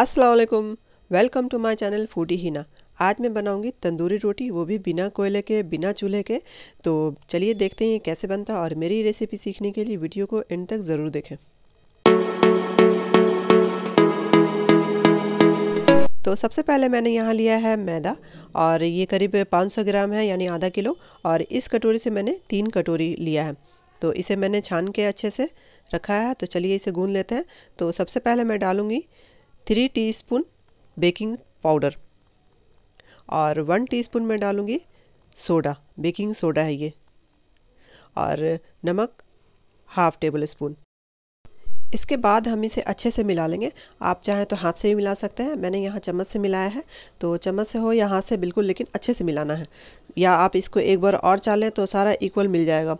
असलकुम welcome to my channel foodie Hina आज मैं बनाऊंगी तंदूरी रोटी वो भी बिना कोयले के बिना चूल्हे के तो चलिए देखते हैं कैसे बनता है और मेरी रेसिपी सीखने के लिए वीडियो को एंड तक ज़रूर देखें तो सबसे पहले मैंने यहाँ लिया है मैदा और ये करीब 500 ग्राम है यानी आधा किलो और इस कटोरी से मैंने तीन कटोरी लिया है तो इसे मैंने छान के अच्छे से रखा है तो चलिए इसे गूँध लेते हैं तो सबसे पहले मैं डालूँगी थ्री टीस्पून बेकिंग पाउडर और वन टीस्पून मैं डालूँगी सोडा बेकिंग सोडा है ये और नमक हाफ टेबल स्पून इसके बाद हम इसे अच्छे से मिला लेंगे आप चाहें तो हाथ से भी मिला सकते हैं मैंने यहाँ चम्मच से मिलाया है तो चम्मच से हो या हाथ से बिल्कुल लेकिन अच्छे से मिलाना है या आप इसको एक बार और चालें तो सारा इक्वल मिल जाएगा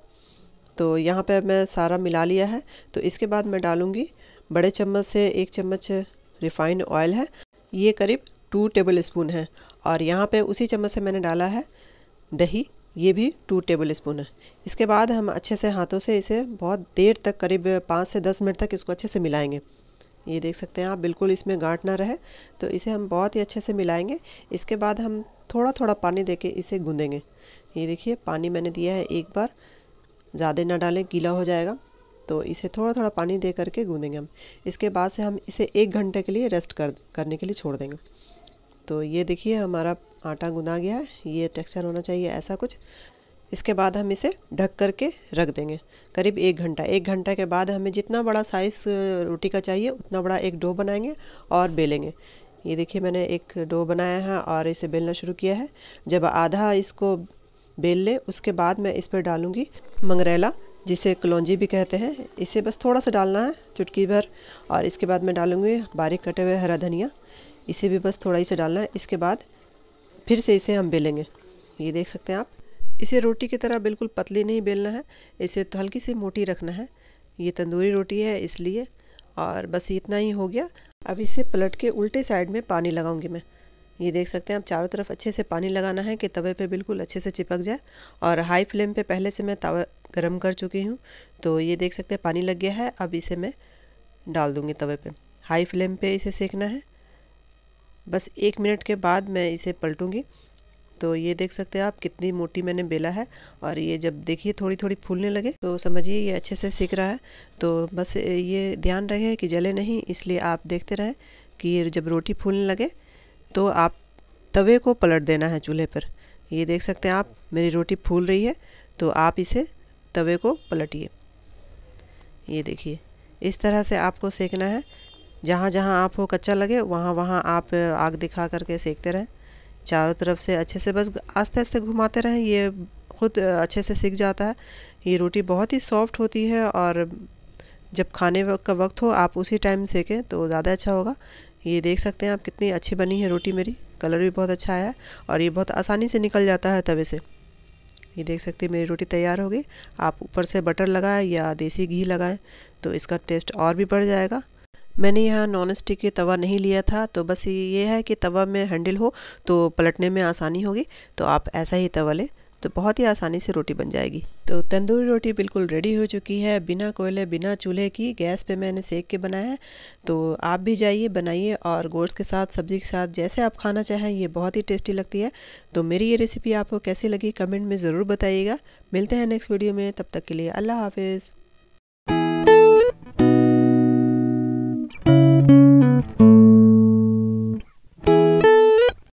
तो यहाँ पे मैं सारा मिला लिया है तो इसके बाद मैं डालूँगी बड़े चम्मच से एक चम्मच रिफाइंड ऑयल है ये करीब टू टेबल स्पून है और यहाँ पे उसी चम्मच से मैंने डाला है दही ये भी टू टेबल स्पून है इसके बाद हम अच्छे से हाथों से इसे बहुत देर तक करीब पाँच से दस मिनट तक इसको अच्छे से मिलाएंगे ये देख सकते हैं आप बिल्कुल इसमें गांठ ना रहे तो इसे हम बहुत ही अच्छे से मिलाएंगे इसके बाद हम थोड़ा थोड़ा पानी दे के इसे गूँधेंगे ये देखिए पानी मैंने दिया है एक बार ज़्यादा ना डालें गीला हो जाएगा तो इसे थोड़ा थोड़ा पानी दे करके गूँधेंगे हम इसके बाद से हम इसे एक घंटे के लिए रेस्ट कर करने के लिए छोड़ देंगे तो ये देखिए हमारा आटा गूँधा गया है ये टेक्सचर होना चाहिए ऐसा कुछ इसके बाद हम इसे ढक करके रख देंगे करीब एक घंटा एक घंटा के बाद हमें जितना बड़ा साइज़ रोटी का चाहिए उतना बड़ा एक डो बनाएंगे और बेलेंगे ये देखिए मैंने एक डो बनाया है और इसे बेलना शुरू किया है जब आधा इसको बेल ले उसके बाद मैं इस पर डालूँगी मंगरेला जिसे कलौजी भी कहते हैं इसे बस थोड़ा सा डालना है चुटकी भर और इसके बाद मैं डालूँगी बारीक कटे हुए हरा धनिया इसे भी बस थोड़ा ही से डालना है इसके बाद फिर से इसे हम बेलेंगे ये देख सकते हैं आप इसे रोटी की तरह बिल्कुल पतली नहीं बेलना है इसे तो हल्की सी मोटी रखना है ये तंदूरी रोटी है इसलिए और बस इतना ही हो गया अब इसे पलट के उल्टे साइड में पानी लगाऊंगी मैं ये देख सकते हैं आप चारों तरफ अच्छे से पानी लगाना है कि तवे पे बिल्कुल अच्छे से चिपक जाए और हाई फ्लेम पे पहले से मैं तवा गरम कर चुकी हूँ तो ये देख सकते हैं पानी लग गया है अब इसे मैं डाल दूँगी तवे पे हाई फ्लेम पे इसे सेकना है बस एक मिनट के बाद मैं इसे पलटूँगी तो ये देख सकते हैं आप कितनी मोटी मैंने बेला है और ये जब देखिए थोड़ी थोड़ी फूलने लगे तो समझिए ये अच्छे से सीख रहा है तो बस ये ध्यान रहे कि जले नहीं इसलिए आप देखते रहें कि ये जब रोटी फूलने लगे तो आप तवे को पलट देना है चूल्हे पर ये देख सकते हैं आप मेरी रोटी फूल रही है तो आप इसे तवे को पलटिए ये देखिए इस तरह से आपको सेकना है जहाँ जहाँ आप हो कच्चा लगे वहाँ वहाँ आप आग दिखा करके सेकते रहें चारों तरफ से अच्छे से बस आस्ते आस्ते घुमाते रहें ये खुद अच्छे से सीख जाता है ये रोटी बहुत ही सॉफ्ट होती है और जब खाने का वक्त हो आप उसी टाइम सेकें तो ज़्यादा अच्छा होगा ये देख सकते हैं आप कितनी अच्छी बनी है रोटी मेरी कलर भी बहुत अच्छा आया और ये बहुत आसानी से निकल जाता है तवे से ये देख सकते हैं मेरी रोटी तैयार हो गई आप ऊपर से बटर लगाएं या देसी घी लगाएं तो इसका टेस्ट और भी बढ़ जाएगा मैंने यहाँ नॉन स्टिक तवा नहीं लिया था तो बस ये है कि तवा में हैंडल हो तो पलटने में आसानी होगी तो आप ऐसा ही तवा लें तो बहुत ही आसानी से रोटी बन जाएगी तो तंदूरी रोटी बिल्कुल रेडी हो चुकी है बिना कोयले बिना चूल्हे की गैस पे मैंने सेक के बनाया है तो आप भी जाइए बनाइए और गोश्त के साथ सब्ज़ी के साथ जैसे आप खाना चाहें ये बहुत ही टेस्टी लगती है तो मेरी ये रेसिपी आपको कैसी लगी कमेंट में ज़रूर बताइएगा मिलते हैं नेक्स्ट वीडियो में तब तक के लिए अल्लाह हाफिज़